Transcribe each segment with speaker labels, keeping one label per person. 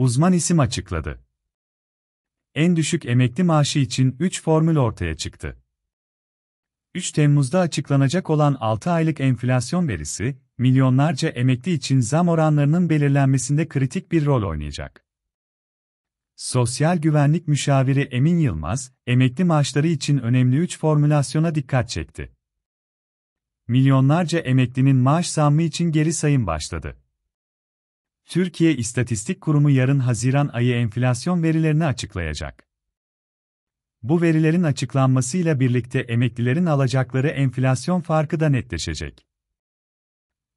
Speaker 1: Uzman isim açıkladı. En düşük emekli maaşı için 3 formül ortaya çıktı. 3 Temmuz'da açıklanacak olan 6 aylık enflasyon verisi, milyonlarca emekli için zam oranlarının belirlenmesinde kritik bir rol oynayacak. Sosyal Güvenlik Müşaviri Emin Yılmaz, emekli maaşları için önemli 3 formülasyona dikkat çekti. Milyonlarca emeklinin maaş zammı için geri sayım başladı. Türkiye İstatistik Kurumu yarın Haziran ayı enflasyon verilerini açıklayacak. Bu verilerin açıklanmasıyla birlikte emeklilerin alacakları enflasyon farkı da netleşecek.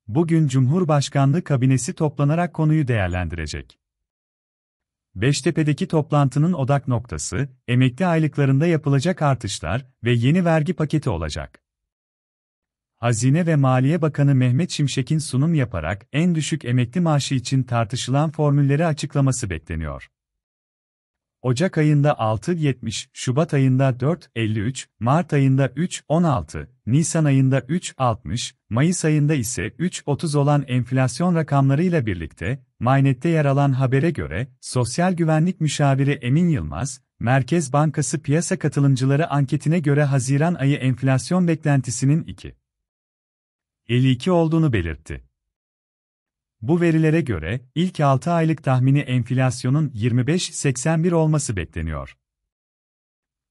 Speaker 1: Bugün Cumhurbaşkanlığı kabinesi toplanarak konuyu değerlendirecek. Beştepe'deki toplantının odak noktası, emekli aylıklarında yapılacak artışlar ve yeni vergi paketi olacak. Hazine ve Maliye Bakanı Mehmet Şimşek'in sunum yaparak en düşük emekli maaşı için tartışılan formülleri açıklaması bekleniyor. Ocak ayında 6.70, Şubat ayında 4.53, Mart ayında 3.16, Nisan ayında 3.60, Mayıs ayında ise 3.30 olan enflasyon rakamlarıyla birlikte, Maynet'te yer alan habere göre, Sosyal Güvenlik Müşaviri Emin Yılmaz, Merkez Bankası piyasa katılımcıları anketine göre Haziran ayı enflasyon beklentisinin 2. 52 olduğunu belirtti. Bu verilere göre, ilk 6 aylık tahmini enflasyonun 25.81 olması bekleniyor.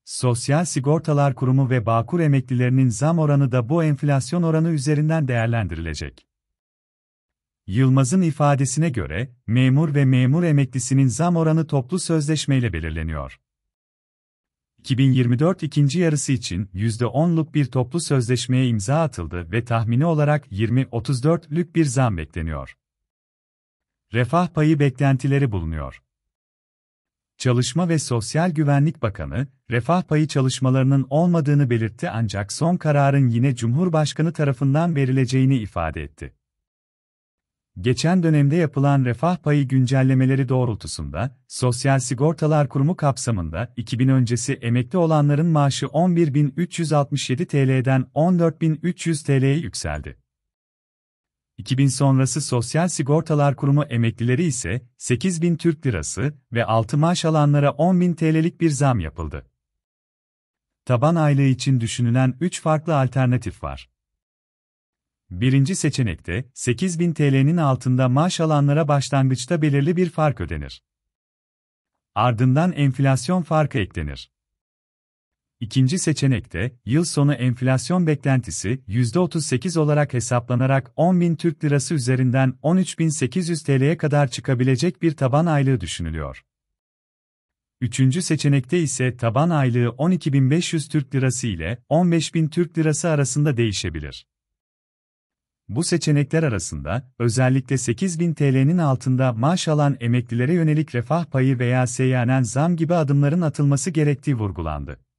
Speaker 1: Sosyal Sigortalar Kurumu ve Bağkur emeklilerinin zam oranı da bu enflasyon oranı üzerinden değerlendirilecek. Yılmaz'ın ifadesine göre, memur ve memur emeklisinin zam oranı toplu sözleşmeyle belirleniyor. 2024 ikinci yarısı için %10'luk bir toplu sözleşmeye imza atıldı ve tahmini olarak 20-34'lük bir zam bekleniyor. Refah payı beklentileri bulunuyor. Çalışma ve Sosyal Güvenlik Bakanı, refah payı çalışmalarının olmadığını belirtti ancak son kararın yine Cumhurbaşkanı tarafından verileceğini ifade etti. Geçen dönemde yapılan refah payı güncellemeleri doğrultusunda, Sosyal Sigortalar Kurumu kapsamında 2000 öncesi emekli olanların maaşı 11.367 TL'den 14.300 TL'ye yükseldi. 2000 sonrası Sosyal Sigortalar Kurumu emeklileri ise 8.000 Türk Lirası ve 6 maaş alanlara 10.000 TL'lik bir zam yapıldı. Taban aylığı için düşünülen 3 farklı alternatif var. Birinci seçenekte, 8000 TL'nin altında maaş alanlara başlangıçta belirli bir fark ödenir. Ardından enflasyon farkı eklenir. İkinci seçenekte, yıl sonu enflasyon beklentisi %38 olarak hesaplanarak 10.000 Türk Lirası üzerinden 13.800 TL'ye kadar çıkabilecek bir taban aylığı düşünülüyor. Üçüncü seçenekte ise taban aylığı 12.500 Türk Lirası ile 15.000 Türk Lirası arasında değişebilir. Bu seçenekler arasında, özellikle 8000 TL'nin altında maaş alan emeklilere yönelik refah payı veya seyyanen zam gibi adımların atılması gerektiği vurgulandı.